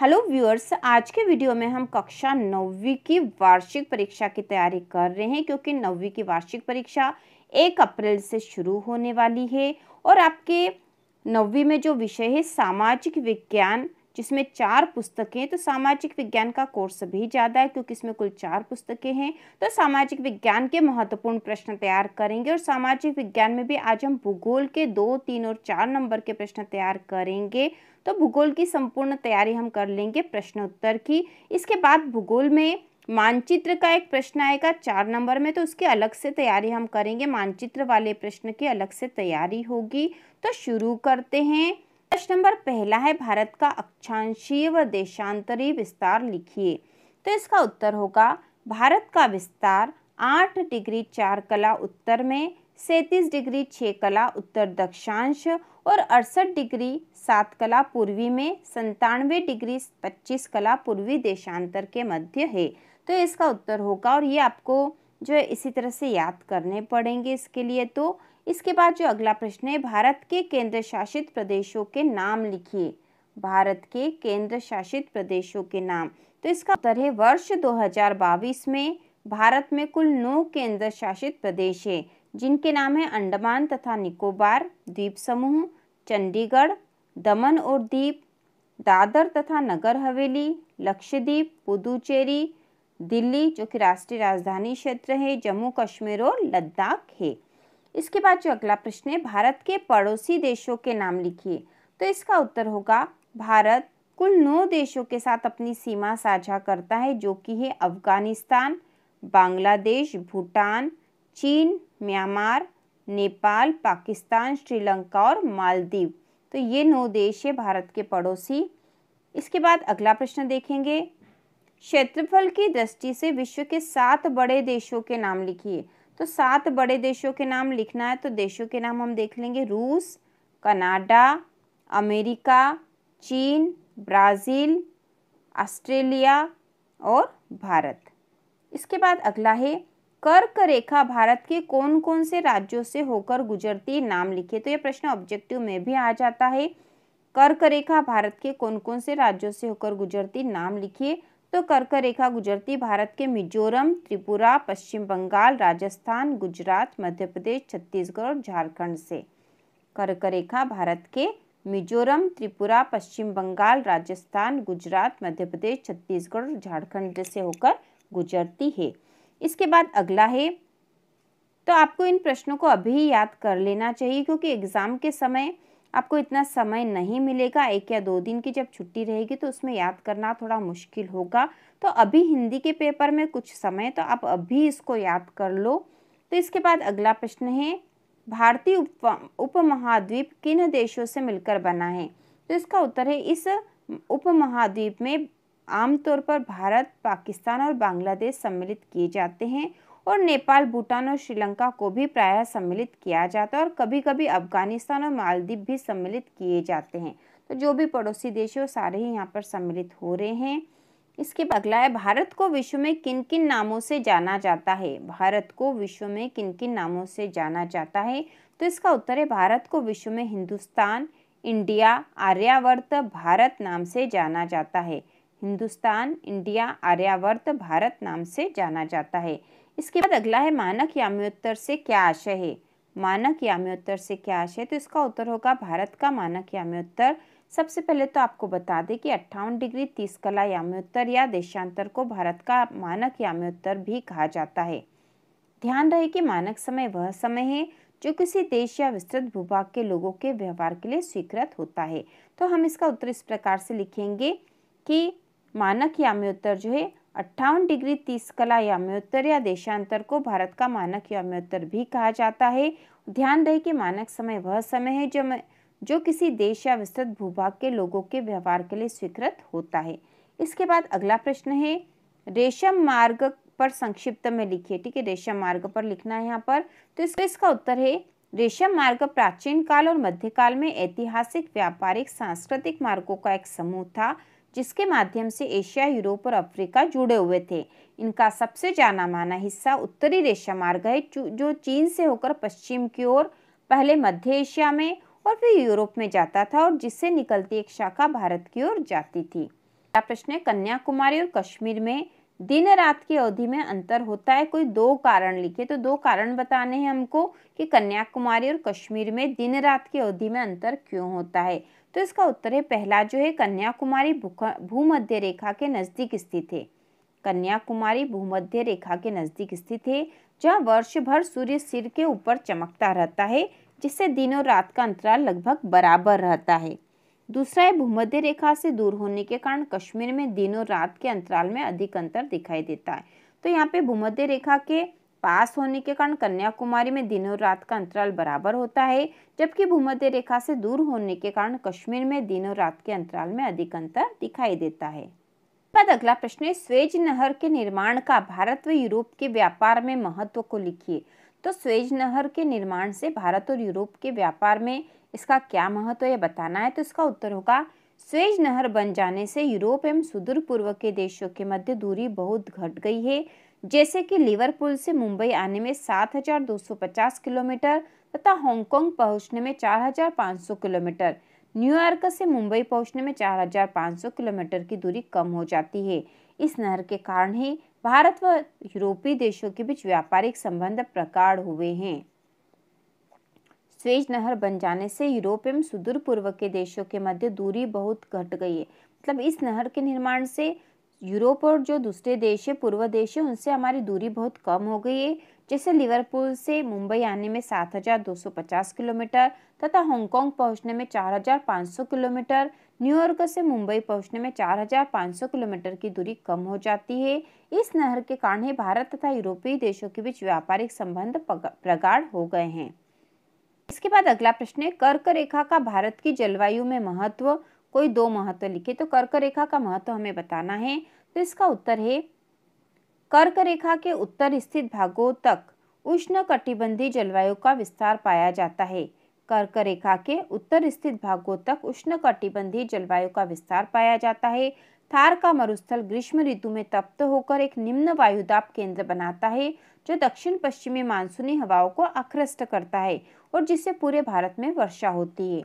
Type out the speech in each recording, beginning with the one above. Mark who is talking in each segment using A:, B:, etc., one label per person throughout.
A: hello viewers आज के video में हम कक्षा नौवीं की वार्षिक परीक्षा की तैयारी कर रहे हैं क्योंकि नौवीं की वार्षिक परीक्षा एक अप्रैल से शुरू होने वाली है और आपके नौवीं में जो विषय है सामाजिक विज्ञान जिसमें चार पुस्तकें तो सामाजिक विज्ञान का कोर्स भी ज़्यादा है क्योंकि इसमें कुल चार पुस्तकें हैं तो सामाजिक विज्ञान के महत्वपूर्ण प्रश्न तैयार करेंगे और सामाजिक विज्ञान में भी आज हम भूगोल के दो तीन और चार नंबर के प्रश्न तैयार करेंगे तो भूगोल की संपूर्ण तैयारी हम कर लेंगे प्रश्नोत्तर की इसके बाद भूगोल में मानचित्र का एक प्रश्न आएगा चार नंबर में तो उसकी अलग से तैयारी हम करेंगे मानचित्र वाले प्रश्न की अलग से तैयारी होगी तो शुरू करते हैं प्रश्न नंबर पहला है भारत का अक्षांशीय व देशांतरी विस्तार लिखिए तो इसका उत्तर होगा भारत का विस्तार आठ डिग्री चार कला उत्तर में सैतीस डिग्री छः कला उत्तर दक्षांश और अड़सठ डिग्री सात कला पूर्वी में संतानवे डिग्री पच्चीस कला पूर्वी देशांतर के मध्य है तो इसका उत्तर होगा और ये आपको जो है इसी तरह से याद करने पड़ेंगे इसके लिए तो इसके बाद जो अगला प्रश्न है भारत के केंद्र शासित प्रदेशों के नाम लिखिए भारत के केंद्र शासित प्रदेशों के नाम तो इसका उत्तर है वर्ष दो में भारत में कुल नौ केंद्र शासित प्रदेश है जिनके नाम है अंडमान तथा निकोबार द्वीप समूह चंडीगढ़ दमन और द्वीप दादर तथा नगर हवेली लक्षद्वीप पुदुचेरी दिल्ली जो कि राष्ट्रीय राजधानी क्षेत्र है जम्मू कश्मीर और लद्दाख है इसके बाद जो अगला प्रश्न है भारत के पड़ोसी देशों के नाम लिखिए तो इसका उत्तर होगा भारत कुल नौ देशों के साथ अपनी सीमा साझा करता है जो कि है अफगानिस्तान बांग्लादेश भूटान चीन म्यांमार नेपाल पाकिस्तान श्रीलंका और मालदीव तो ये नौ देश है भारत के पड़ोसी इसके बाद अगला प्रश्न देखेंगे क्षेत्रफल की दृष्टि से विश्व के सात बड़े देशों के नाम लिखिए तो सात बड़े देशों के नाम लिखना है तो देशों के नाम हम देख लेंगे रूस कनाडा अमेरिका चीन ब्राज़ील ऑस्ट्रेलिया और भारत इसके बाद अगला है कर्क रेखा भारत के कौन कौन से राज्यों से होकर गुजरती नाम लिखे तो ये प्रश्न ऑब्जेक्टिव में भी आ जाता है कर्क रेखा भारत के कौन कौन से राज्यों से होकर गुजरती नाम लिखिए तो कर्क रेखा गुजरती भारत के मिजोरम त्रिपुरा पश्चिम बंगाल राजस्थान गुजरात मध्य प्रदेश छत्तीसगढ़ और झारखंड से कर्क रेखा भारत के मिजोरम त्रिपुरा पश्चिम बंगाल राजस्थान गुजरात मध्य प्रदेश छत्तीसगढ़ और झारखंड से होकर गुजरती है इसके बाद अगला है तो आपको इन प्रश्नों को अभी याद कर लेना चाहिए क्योंकि एग्ज़ाम के समय आपको इतना समय नहीं मिलेगा एक या दो दिन की जब छुट्टी रहेगी तो उसमें याद करना थोड़ा मुश्किल होगा तो अभी हिंदी के पेपर में कुछ समय तो आप अभी इसको याद कर लो तो इसके बाद अगला प्रश्न है भारतीय उप उपमहाद्वीप किन देशों से मिलकर बना है तो इसका उत्तर है इस उपमहाद्वीप में आमतौर पर भारत पाकिस्तान और बांग्लादेश सम्मिलित किए जाते हैं और नेपाल भूटान और श्रीलंका को भी प्रायः सम्मिलित किया जाता है और कभी कभी अफगानिस्तान और मालदीव भी सम्मिलित किए जाते हैं तो जो भी पड़ोसी देश है वो सारे ही यहाँ पर सम्मिलित हो रहे हैं इसके अगला है भारत को विश्व में किन किन नामों से जाना जाता है भारत को विश्व में किन किन नामों से जाना जाता है तो इसका उत्तर है भारत को विश्व में हिंदुस्तान इंडिया आर्यावर्त भारत नाम से जाना जाता है हिंदुस्तान इंडिया आर्यावर्त भारत नाम से जाना जाता है इसके बाद अगला है मानक याम्योत्तर से क्या आशय है मानक याम्योत्तर से क्या आशय तो इसका उत्तर होगा भारत का मानक याम्योत्तर सबसे पहले तो आपको बता दें कि अट्ठावन डिग्री तीस कला याम्योत्तर या देशांतर को भारत का मानक याम्योत्तर भी कहा जाता है ध्यान रहे कि मानक समय वह समय है जो किसी देश या विस्तृत भूभाग के लोगों के व्यवहार के लिए स्वीकृत होता है तो हम इसका उत्तर इस प्रकार से लिखेंगे कि मानक याम्योत्तर जो है अट्ठावन डिग्री तीस कला याम्योत्तर या देशांतर को भारत का मानक याम्योत्तर भी कहा जाता है ध्यान रहे कि मानक समय वह समय है जो जो किसी देश या विस्तृत भूभाग के लोगों के व्यवहार के लिए स्वीकृत होता है इसके बाद अगला प्रश्न है रेशम मार्ग पर संक्षिप्त में लिखिए ठीक है रेशम मार्ग पर लिखना है यहाँ पर तो इसका इसका उत्तर है रेशम मार्ग प्राचीन काल और मध्यकाल में ऐतिहासिक व्यापारिक सांस्कृतिक मार्गों का एक समूह था जिसके माध्यम से एशिया यूरोप और अफ्रीका जुड़े हुए थे इनका सबसे जाना माना हिस्सा उत्तरी रेशा मार्ग है जो चीन से होकर पश्चिम की ओर पहले मध्य एशिया में और फिर यूरोप में जाता था और जिससे निकलती एक शाखा भारत की ओर जाती थी प्रश्न है कन्याकुमारी और कश्मीर में दिन रात की अवधि में अंतर होता है कोई दो कारण लिखे तो दो कारण बताने हैं हमको कि कन्याकुमारी और कश्मीर में दिन रात की अवधि में अंतर क्यों होता है तो इसका उत्तर है पहला जो है कन्याकुमारी भूमध्य रेखा के नज़दीक स्थित है कन्याकुमारी भूमध्य रेखा के नज़दीक स्थित है जहाँ वर्ष भर सूर्य सिर के ऊपर चमकता रहता है जिससे दिन और रात का अंतराल लगभग बराबर रहता है दूसरा है भूमध्य रेखा से दूर होने के कारण कश्मीर में दिन और रात के अंतराल में अधिक अंतर दिखाई देता है तो यहाँ पे भूमध्य रेखा के पास होने के कारण कन्याकुमारी में दिन और रात का अंतराल बराबर होता है जबकि भूमध्य रेखा से दूर होने के कारण कश्मीर में दिन और रात के अंतराल में अधिक अंतर दिखाई देता है बाद अगला प्रश्न है स्वेज नहर के निर्माण का भारत व यूरोप के व्यापार में महत्व को लिखिए तो स्वेज नहर के निर्माण से भारत और यूरोप के व्यापार में इसका क्या महत्व यह बताना है तो इसका उत्तर होगा स्वेज नहर बन जाने से यूरोप एवं सुदूर पूर्व के देशों के मध्य दूरी बहुत घट गई है जैसे कि लिवरपूल से मुंबई आने में 7,250 किलोमीटर तथा हांगकांग पहुंचने में 4,500 किलोमीटर न्यूयॉर्क से मुंबई पहुंचने में 4,500 किलोमीटर की दूरी कम हो जाती है इस नहर के कारण ही भारत व यूरोपीय देशों के बीच व्यापारिक संबंध प्रगाढ़ हुए हैं स्वेज नहर बन जाने से यूरोप एवं सुदूर पूर्व के देशों के मध्य दूरी बहुत घट गई है मतलब इस नहर के निर्माण से यूरोप और जो दूसरे देश है पूर्व देश है उनसे हमारी दूरी बहुत कम हो गई है जैसे लिवरपूल से मुंबई आने में 7,250 किलोमीटर तथा हांगकांग पहुंचने में 4,500 किलोमीटर न्यूयॉर्क से मुंबई पहुंचने में 4,500 किलोमीटर की दूरी कम हो जाती है इस नहर के कारण ही भारत तथा यूरोपीय देशों के बीच व्यापारिक संबंध प्रगाढ़ हो गए हैं इसके बाद अगला प्रश्न है कर्क रेखा का भारत की जलवायु में महत्व कोई दो महत्व लिखे तो कर्क रेखा का महत्व हमें बताना है तो इसका उत्तर है कर्क रेखा के उत्तर स्थित भागों तक उष्ण कटिबंधी जलवायु का विस्तार पाया जाता है कर्क रेखा के उत्तर स्थित भागों तक उष्ण कटिबंधी जलवायु का विस्तार पाया जाता है थार का मरुस्थल ग्रीष्म ऋतु में तप्त होकर एक निम्न वायुदाप केंद्र बनाता है जो दक्षिण पश्चिमी मानसूनी हवाओं को आकृष्ट करता है और जिससे पूरे भारत में वर्षा होती है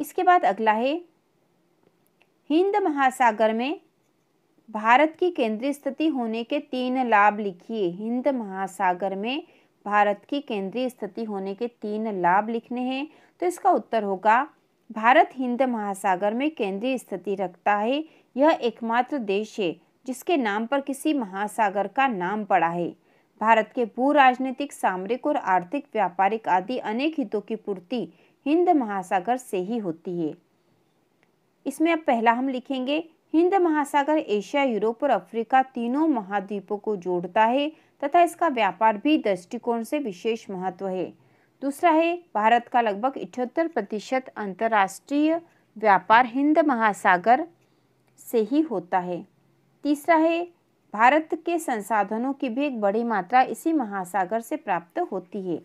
A: इसके बाद अगला है हिंद महासागर में भारत की केंद्रीय स्थिति होने के तीन लाभ लिखिए हिंद महासागर में भारत की केंद्रीय स्थिति होने के तीन लाभ लिखने हैं तो इसका उत्तर होगा भारत हिंद महासागर में केंद्रीय स्थिति रखता है यह एकमात्र देश है जिसके नाम पर किसी महासागर का नाम पड़ा है भारत के भू राजनीतिक सामरिक और आर्थिक व्यापारिक आदि अनेक हितों की पूर्ति हिंद महासागर से ही होती है इसमें अब पहला हम लिखेंगे हिंद महासागर एशिया यूरोप और अफ्रीका तीनों महाद्वीपों को जोड़ता है तथा इसका व्यापार भी दृष्टिकोण से विशेष महत्व है दूसरा है भारत का लगभग इठहत्तर प्रतिशत अंतर्राष्ट्रीय व्यापार हिंद महासागर से ही होता है तीसरा है भारत के संसाधनों की भी एक बड़ी मात्रा इसी महासागर से प्राप्त होती है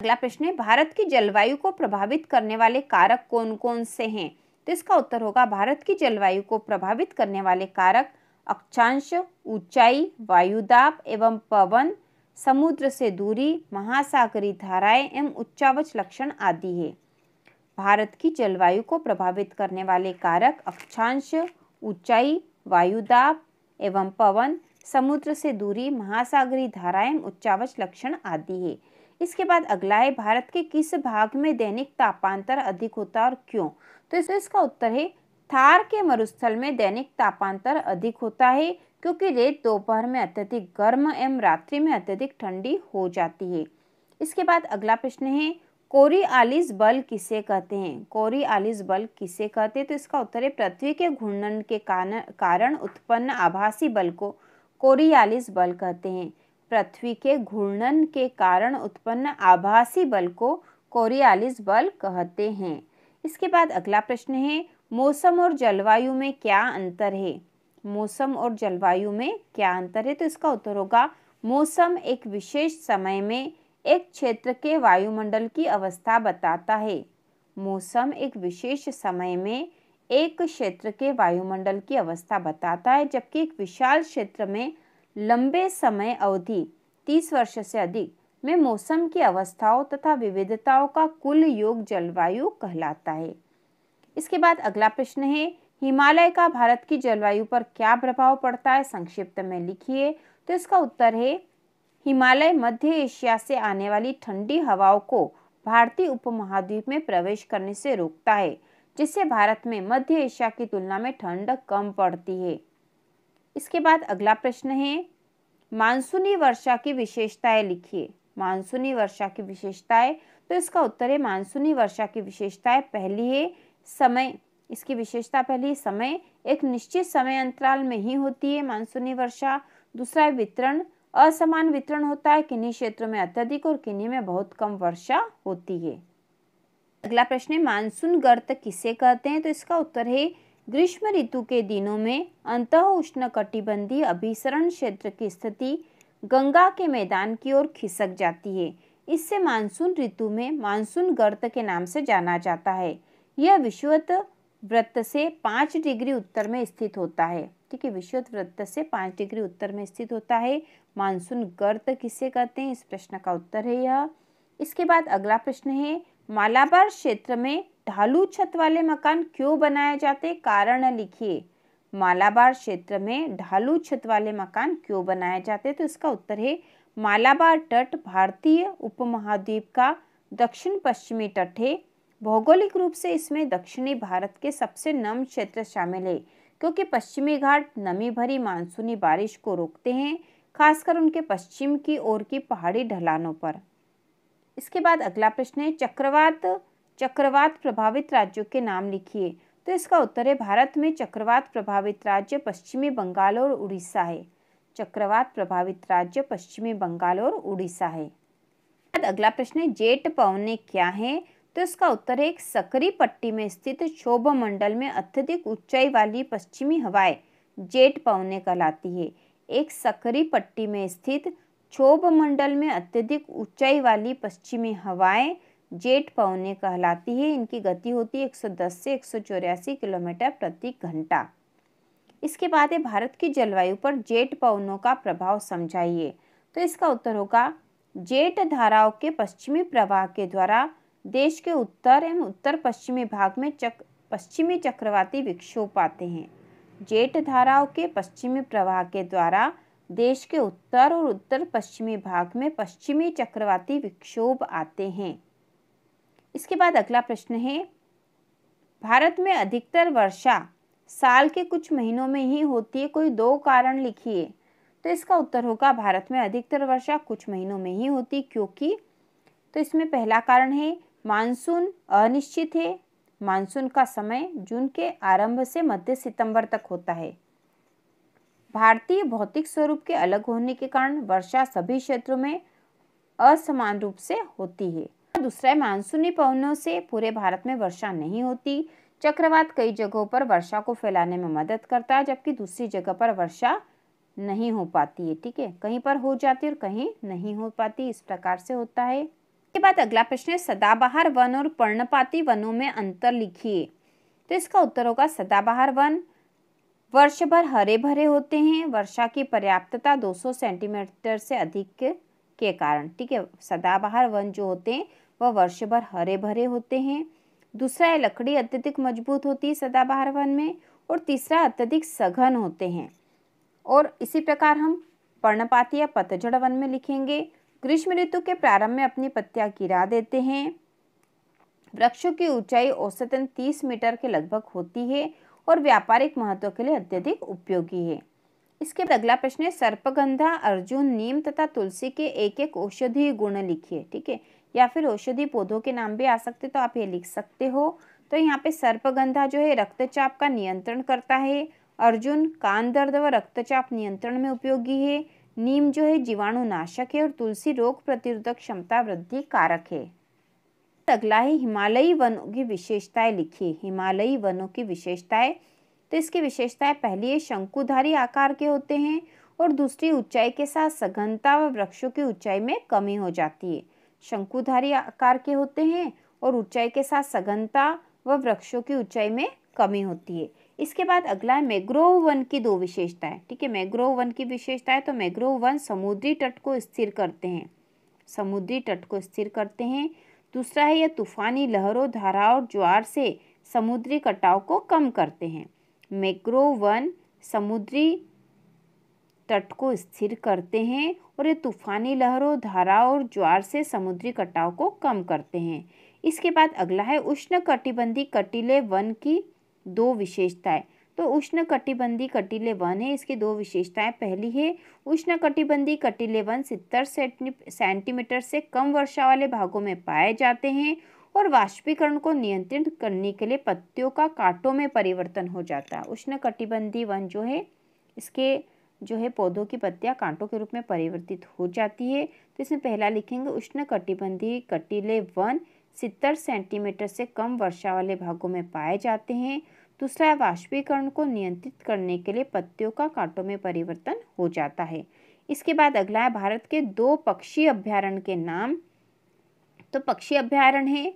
A: अगला प्रश्न है भारत की जलवायु को प्रभावित करने वाले कारक कौन कौन से हैं तो इसका उत्तर होगा भारत की जलवायु को प्रभावित करने वाले कारक अक्षांश ऊंचाई वायुदाब एवं पवन समुद्र से दूरी महासागरी धाराएं एवं उच्चावच लक्षण आदि है भारत की जलवायु को प्रभावित करने वाले कारक अक्षांश ऊंचाई वायुदाब एवं पवन समुद्र से दूरी महासागरी धाराएं उच्चावच लक्षण आदि है इसके बाद अगला है भारत के किस भाग में दैनिक तापांतर अधिक होता और क्यों तो इस इसका उत्तर है थार के मरुस्थल में दैनिक तापांतर अधिक होता है क्योंकि रेत दोपहर में अत्यधिक गर्म एवं रात्रि में अत्यधिक ठंडी हो जाती है इसके बाद अगला प्रश्न है कोरियालिस बल किसे कहते हैं कोरियालिस बल किसे कहते हैं तो इसका उत्तर है पृथ्वी के घूर्णन के कारण उत्पन्न आभासी बल को कोरियालिस बल कहते हैं पृथ्वी के घूर्णन के कारण उत्पन्न आभासी बल को कोरियालिस बल कहते हैं इसके बाद अगला प्रश्न है मौसम और जलवायु में क्या अंतर है मौसम और जलवायु में क्या अंतर है तो इसका उत्तर होगा मौसम एक विशेष समय में एक क्षेत्र के वायुमंडल की अवस्था बताता है मौसम एक विशेष समय में एक क्षेत्र के वायुमंडल की अवस्था बताता है जबकि एक विशाल क्षेत्र में लंबे समय अवधि तीस वर्ष से अधिक में मौसम की अवस्थाओं तथा विविधताओं का कुल योग जलवायु कहलाता है इसके बाद अगला प्रश्न है हिमालय का भारत की जलवायु पर क्या प्रभाव पड़ता है संक्षिप्त में लिखिए तो इसका उत्तर है हिमालय मध्य एशिया से आने वाली ठंडी हवाओं को भारतीय उपमहाद्वीप में प्रवेश करने से रोकता है जिससे भारत में मध्य एशिया की तुलना में ठंड कम पड़ती है इसके बाद अगला प्रश्न है मानसूनी वर्षा की विशेषताएं लिखिए मानसूनी वर्षा की विशेषताएं तो इसका उत्तर है मानसूनी वर्षा की विशेषताएं पहली है समय इसकी विशेषता पहली समय एक निश्चित समय अंतराल में ही होती है मानसूनी वर्षा दूसरा है वितरण असमान वितरण होता है किन्हीं क्षेत्रों में अत्यधिक और किन्हीं में बहुत कम वर्षा होती है अगला प्रश्न है मानसून गर्त किसे कहते हैं तो इसका उत्तर है ग्रीष्म ऋतु के दिनों में अंत उष्ण कटिबंधी अभिसरण क्षेत्र की स्थिति गंगा के मैदान की ओर खिसक जाती है इससे मानसून ऋतु में मानसून गर्त के नाम से जाना जाता है यह विश्वत वृत्त से पाँच डिग्री उत्तर में स्थित होता है ठीक है विश्वत वृत्त से पांच डिग्री उत्तर में स्थित होता है मानसून गर्त किसे कहते हैं इस प्रश्न का उत्तर है यह इसके बाद अगला प्रश्न है मालाबार क्षेत्र में ढालू छत वाले मकान क्यों बनाए जाते कारण लिखिए मालाबार क्षेत्र में ढालू छत वाले मकान क्यों बनाए जाते तो इसका उत्तर है मालाबार तट भारतीय उपमहाद्वीप का दक्षिण पश्चिमी तट है भौगोलिक रूप से इसमें दक्षिणी भारत के सबसे नम क्षेत्र शामिल है क्योंकि पश्चिमी घाट नमी भरी मानसूनी बारिश को रोकते हैं खासकर उनके पश्चिम की ओर की पहाड़ी ढलानों पर इसके बाद अगला प्रश्न है चक्रवात चक्रवात प्रभावित राज्यों के नाम लिखिए तो इसका उत्तर है भारत में चक्रवात प्रभावित राज्य पश्चिमी बंगाल और उड़ीसा है चक्रवात प्रभावित राज्य पश्चिमी बंगाल और उड़ीसा है अगला प्रश्न है जेट पवने क्या है तो इसका उत्तर है सकरी पट्टी में स्थित क्षोभ मंडल में अत्यधिक ऊंचाई वाली पश्चिमी हवाएं जेट पवने कहलाती है एक सकरी पट्टी में स्थित क्षोभ मंडल में अत्यधिक ऊंचाई वाली पश्चिमी हवाएं जेट पवने कहलाती है इनकी गति होती है 110 से एक किलोमीटर प्रति घंटा इसके बाद है भारत की जलवायु पर जेट पवनों का प्रभाव समझाइए तो इसका उत्तर होगा जेट धाराओं के पश्चिमी प्रवाह के द्वारा देश के उत्तर एवं उत्तर पश्चिमी भाग में चक पश्चिमी चक्रवाती विक्षोभ आते हैं जेठ धाराओं के पश्चिमी प्रवाह के द्वारा देश के उत्तर और उत्तर पश्चिमी भाग में पश्चिमी चक्रवाती विक्षोभ आते हैं इसके बाद अगला प्रश्न है भारत में अधिकतर वर्षा साल के कुछ महीनों में ही होती है कोई दो कारण लिखिए तो इसका उत्तर होगा भारत में अधिकतर वर्षा कुछ महीनों में ही होती क्योंकि तो इसमें पहला कारण है मानसून अनिश्चित है मानसून का समय जून के आरंभ से मध्य सितंबर तक होता है भारतीय भौतिक स्वरूप के अलग होने के कारण वर्षा सभी क्षेत्रों में असमान रूप से होती है दूसरा है मानसूनी पवनों से पूरे भारत में वर्षा नहीं होती चक्रवात कई जगहों पर वर्षा को फैलाने में मदद करता है जबकि दूसरी जगह पर वर्षा नहीं हो पाती है ठीक है कहीं पर हो जाती है और कहीं नहीं हो पाती इस प्रकार से होता है इसके बाद अगला प्रश्न है सदाबहार वन और पर्णपाती वनों में अंतर लिखिए तो इसका उत्तर होगा सदाबहार वन वर्ष भर हरे भरे होते हैं वर्षा की पर्याप्तता 200 सेंटीमीटर से अधिक के कारण ठीक है सदाबहार वन जो होते हैं वह वर्ष भर हरे भरे होते हैं दूसरा है लकड़ी अत्यधिक मजबूत होती है सदाबहार वन में और तीसरा अत्यधिक सघन होते हैं और इसी प्रकार हम पर्णपाती या पतझड़ वन में लिखेंगे ग्रीष्म ऋतु के प्रारंभ में अपनी पत्तियां गिरा देते हैं वृक्षों की ऊंचाई औसतन 30 मीटर के लगभग होती है और व्यापारिक महत्व के लिए अत्यधिक उपयोगी है इसके अगला प्रश्न है सर्पगंधा अर्जुन नीम तथा तुलसी के एक एक औषधीय गुण लिखिए ठीक है या फिर औषधि पौधों के नाम भी आ सकते तो आप ये लिख सकते हो तो यहाँ पे सर्पगंधा जो है रक्तचाप का नियंत्रण करता है अर्जुन कान दर्द व रक्तचाप नियंत्रण में उपयोगी है नीम जो है जीवाणुनाशक है और तुलसी रोग प्रतिरोधक क्षमता वृद्धि कारक है अगला है हिमालयी वनों की विशेषताएं लिखिए हिमालयी वनों की विशेषताएं तो इसकी विशेषताएं पहली है शंकुधारी आकार के होते हैं और दूसरी ऊंचाई के साथ सघनता व वृक्षों की ऊंचाई में कमी हो जाती है शंकुधारी आकार के होते हैं और ऊंचाई के साथ सघनता व वृक्षों की ऊंचाई में कमी होती है इसके बाद अगला है मैग्रोव वन की दो विशेषताएं ठीक है मैग्रोव वन की विशेषता है तो मैग्रोव वन समुद्री तट को स्थिर करते हैं समुद्री तट को स्थिर करते हैं दूसरा है यह तूफानी लहरों धारा और ज्वार से समुद्री कटाव को कम करते हैं मैग्रोव वन समुद्री तट को स्थिर करते हैं और ये तूफानी लहरों धारा और ज्वार से समुद्री कटाव को कम करते हैं इसके बाद अगला है उष्ण कटिबंधी कटिले वन की दो विशेषताएं तो उष्ण कटिबंधी कटिले वन है इसकी दो विशेषताएं पहली है उष्ण कटिबंधी कटिले वन सितर सेंटीमीटर से कम वर्षा वाले भागों में पाए जाते हैं और वाष्पीकरण को नियंत्रित करने के लिए पत्तियों का कांटों में परिवर्तन हो जाता है उष्ण कटिबंधी वन जो है इसके जो है पौधों की पत्तियां कांटों के रूप में परिवर्तित हो जाती है तो इसमें पहला लिखेंगे उष्ण कटिबंधी कटिले वन सितर सेंटीमीटर से कम वर्षा वाले भागों में पाए जाते हैं दूसरा वाष्पीकरण को नियंत्रित करने के लिए पत्तियों का कांटों में परिवर्तन हो जाता है इसके बाद अगला है भारत के दो पक्षी अभ्यारण्य के नाम तो पक्षी अभ्यारण्य है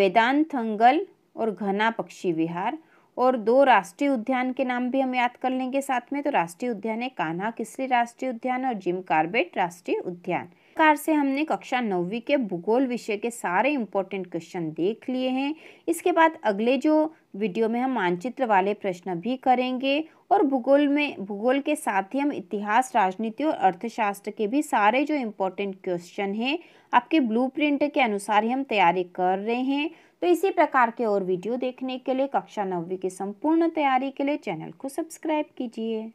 A: वेदांतंगल और घना पक्षी विहार और दो राष्ट्रीय उद्यान के नाम भी हम याद कर लेंगे साथ में तो राष्ट्रीय उद्यान है कान्हा किसली राष्ट्रीय उद्यान और जिम कार्बेट राष्ट्रीय उद्यान प्रकार से हमने कक्षा नौवीं के भूगोल विषय के सारे इम्पोर्टेंट क्वेश्चन देख लिए हैं इसके बाद अगले जो वीडियो में हम मानचित्र वाले प्रश्न भी करेंगे और भूगोल में भूगोल के साथ ही हम इतिहास राजनीति और अर्थशास्त्र के भी सारे जो इम्पोर्टेंट क्वेश्चन हैं आपके ब्लूप्रिंट के अनुसार ही हम तैयारी कर रहे हैं तो इसी प्रकार के और वीडियो देखने के लिए कक्षा नौवीं की संपूर्ण तैयारी के लिए चैनल को सब्सक्राइब कीजिए